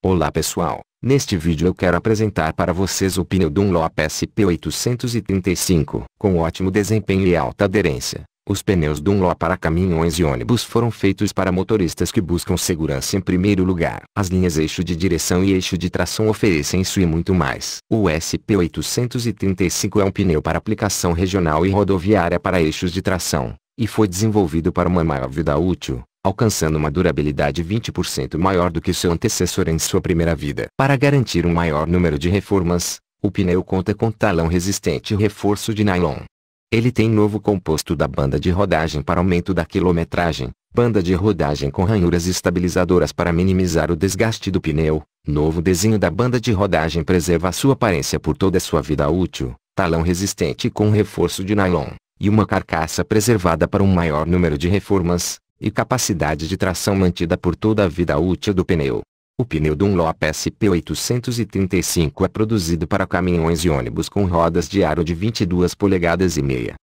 Olá pessoal, neste vídeo eu quero apresentar para vocês o pneu Dunlop SP835, com ótimo desempenho e alta aderência. Os pneus Dunlop para caminhões e ônibus foram feitos para motoristas que buscam segurança em primeiro lugar. As linhas eixo de direção e eixo de tração oferecem isso e muito mais. O SP835 é um pneu para aplicação regional e rodoviária para eixos de tração, e foi desenvolvido para uma maior vida útil alcançando uma durabilidade 20% maior do que seu antecessor em sua primeira vida. Para garantir um maior número de reformas, o pneu conta com talão resistente e reforço de nylon. Ele tem novo composto da banda de rodagem para aumento da quilometragem, banda de rodagem com ranhuras estabilizadoras para minimizar o desgaste do pneu, novo desenho da banda de rodagem preserva sua aparência por toda a sua vida útil, talão resistente com reforço de nylon, e uma carcaça preservada para um maior número de reformas, e capacidade de tração mantida por toda a vida útil do pneu. O pneu Dunlop SP835 é produzido para caminhões e ônibus com rodas de aro de 22 polegadas e meia,